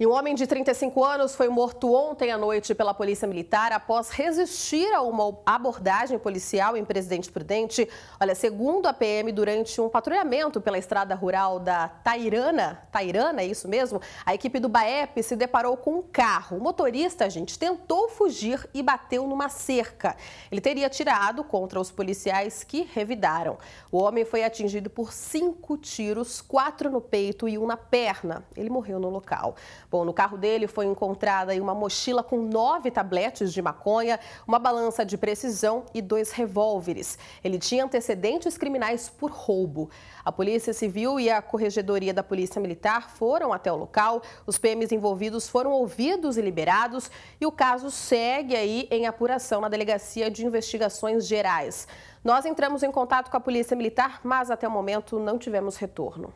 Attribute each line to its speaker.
Speaker 1: E um homem de 35 anos foi morto ontem à noite pela Polícia Militar após resistir a uma abordagem policial em Presidente Prudente. Olha, segundo a PM, durante um patrulhamento pela estrada rural da Tairana, Tairana é isso mesmo, a equipe do BAEP se deparou com um carro. O motorista, gente, tentou fugir e bateu numa cerca. Ele teria atirado contra os policiais que revidaram. O homem foi atingido por cinco tiros, quatro no peito e um na perna. Ele morreu no local. Bom, no carro dele foi encontrada uma mochila com nove tabletes de maconha, uma balança de precisão e dois revólveres. Ele tinha antecedentes criminais por roubo. A Polícia Civil e a Corregedoria da Polícia Militar foram até o local, os PMs envolvidos foram ouvidos e liberados e o caso segue aí em apuração na Delegacia de Investigações Gerais. Nós entramos em contato com a Polícia Militar, mas até o momento não tivemos retorno.